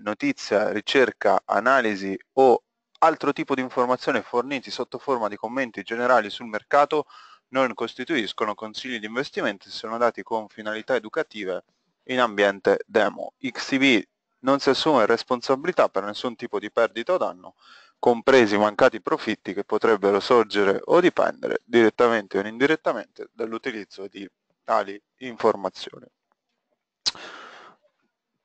notizia, ricerca, analisi o altro tipo di informazione forniti sotto forma di commenti generali sul mercato non costituiscono consigli di investimento e sono dati con finalità educative in ambiente demo. XTB non si assume responsabilità per nessun tipo di perdita o danno, compresi i mancati profitti che potrebbero sorgere o dipendere direttamente o indirettamente dall'utilizzo di tali informazioni.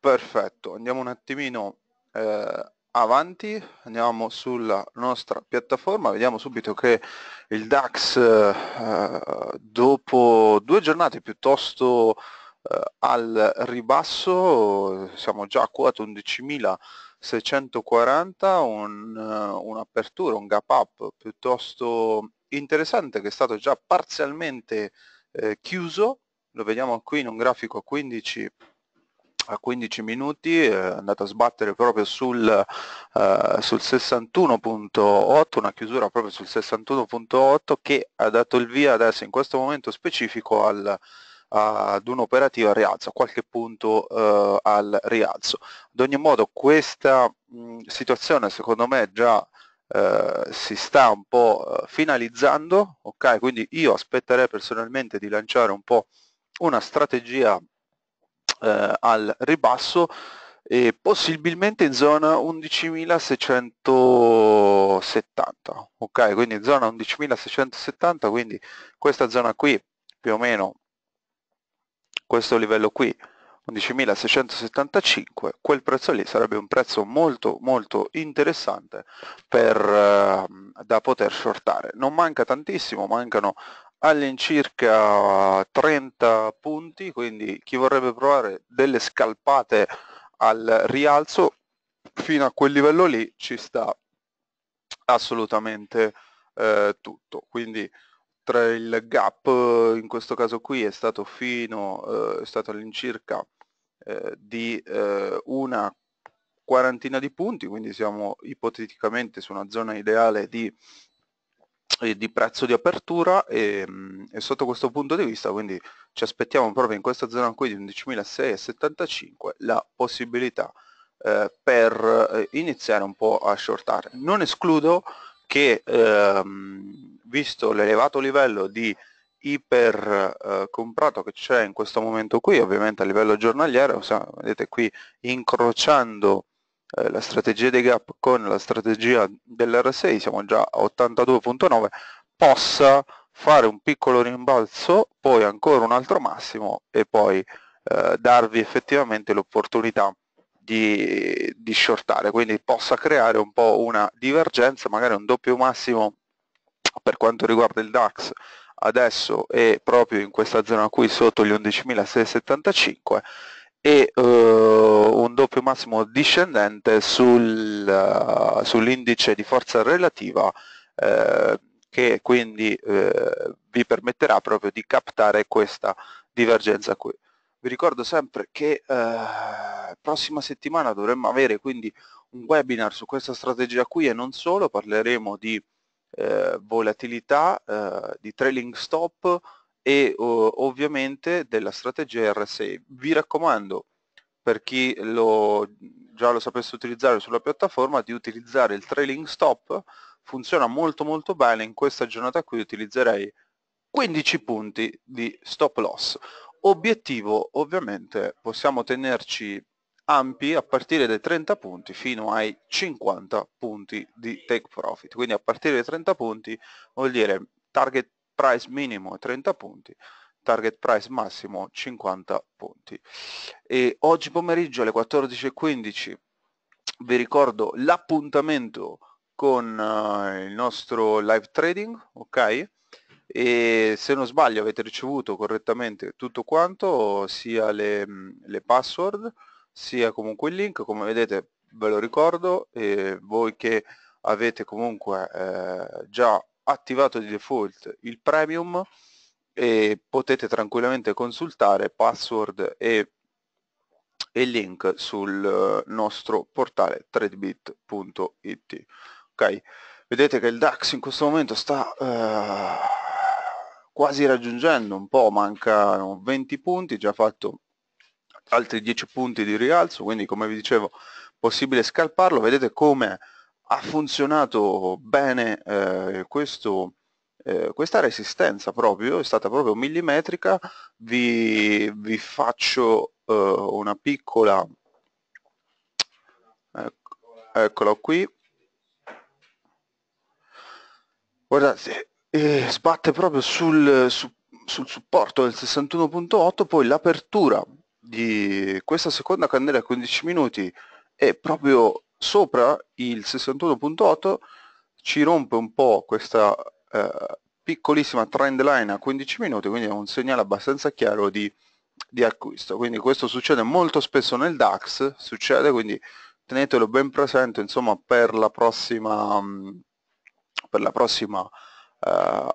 Perfetto, andiamo un attimino eh, avanti, andiamo sulla nostra piattaforma, vediamo subito che il DAX eh, dopo due giornate piuttosto eh, al ribasso, siamo già a quota 11.640, eh, un'apertura, un, gap up piuttosto interessante che è stato già parzialmente eh, chiuso, lo vediamo qui in un grafico a 15 a 15 minuti eh, è andato a sbattere proprio sul, uh, sul 61.8, una chiusura proprio sul 61.8 che ha dato il via adesso in questo momento specifico al, ad un'operativa rialzo, a qualche punto uh, al rialzo. Ad ogni modo questa mh, situazione secondo me già Uh, si sta un po' finalizzando, ok? Quindi io aspetterei personalmente di lanciare un po' una strategia eh, al ribasso e possibilmente in zona 11.670 ok quindi zona 11.670 quindi questa zona qui più o meno questo livello qui 11.675 quel prezzo lì sarebbe un prezzo molto molto interessante per, eh, da poter shortare non manca tantissimo mancano all'incirca 30 punti, quindi chi vorrebbe provare delle scalpate al rialzo fino a quel livello lì ci sta assolutamente eh, tutto. Quindi tra il gap eh, in questo caso qui è stato fino, eh, è stato all'incirca eh, di eh, una quarantina di punti, quindi siamo ipoteticamente su una zona ideale di di prezzo di apertura e, e, sotto questo punto di vista quindi ci aspettiamo proprio in questa zona qui di 11.675 la possibilità eh, per eh, iniziare un po' a shortare. Non escludo che ehm, visto l'elevato livello di iper eh, comprato che c'è in questo momento qui, ovviamente a livello giornaliero, vedete qui incrociando eh, la strategia dei gap con la strategia dell'RSI, siamo già a 82.9, possa fare un piccolo rimbalzo, poi ancora un altro massimo e poi eh, darvi effettivamente l'opportunità di, di shortare, quindi possa creare un po' una divergenza, magari un doppio massimo per quanto riguarda il DAX adesso e proprio in questa zona qui sotto gli 11.675 e uh, un doppio massimo discendente sul, uh, sull'indice di forza relativa uh, che quindi vi permetterà proprio di captare questa divergenza qui. Vi ricordo sempre che prossima settimana dovremmo avere quindi un webinar su questa strategia qui e non solo, parleremo di volatilità, di trailing stop, e ovviamente della strategia RSA. Vi raccomando, per chi lo, già lo sapesse utilizzare sulla piattaforma, di utilizzare il trailing stop, funziona molto molto bene, in questa giornata qui utilizzerei 15 punti di stop loss. Obiettivo ovviamente possiamo tenerci ampi a partire dai 30 punti fino ai 50 punti di take profit, quindi a partire dai 30 punti vuol dire target price minimo 30 punti, target price massimo 50 punti. E oggi pomeriggio alle 14.15 vi ricordo l'appuntamento con uh, il nostro live trading, ok? E se non sbaglio avete ricevuto correttamente tutto quanto, sia le, mm, le password, sia comunque il link, come vedete ve lo ricordo, e voi che avete comunque eh, già attivato di default il premium e potete tranquillamente consultare password e, e link sul eh, nostro portale tradebit.it ok vedete che il DAX in questo momento sta uh, quasi raggiungendo un po' mancano 20 punti già fatto altri 10 punti di rialzo quindi come vi dicevo possibile scalparlo vedete come ha funzionato bene eh, questo, eh, questa resistenza proprio, è stata proprio millimetrica, vi, vi faccio eh, una piccola, ecco, eccola qui, guardate, eh, sbatte proprio sul, su, sul supporto del 61.8, poi l'apertura di questa seconda candela a 15 minuti è proprio sopra il 61.8 ci rompe un po' questa eh, piccolissima trend line a 15 minuti, quindi è un segnale abbastanza chiaro di, di acquisto. Quindi questo succede molto spesso nel DAX, succede, quindi tenetelo ben presente insomma, per la prossima, mm, per la prossima uh,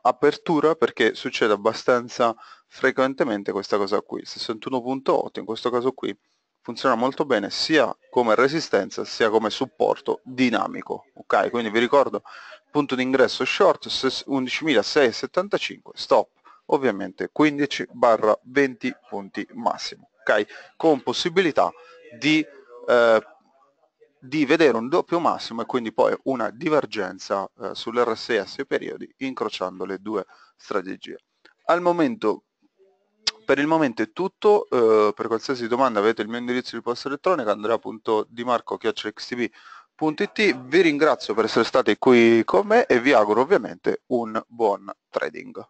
apertura perché succede abbastanza frequentemente questa cosa qui, 61.8 in questo caso qui funziona molto bene sia come resistenza sia come supporto dinamico ok quindi vi ricordo punto d'ingresso short 11.675 stop ovviamente 15 barra 20 punti massimo ok con possibilità di eh, di vedere un doppio massimo e quindi poi una divergenza eh, 6 periodi incrociando le due strategie. Al momento per il momento è tutto, eh, per qualsiasi domanda avete il mio indirizzo di posta elettronica andrea.dimarco.xtv.it Vi ringrazio per essere stati qui con me e vi auguro ovviamente un buon trading.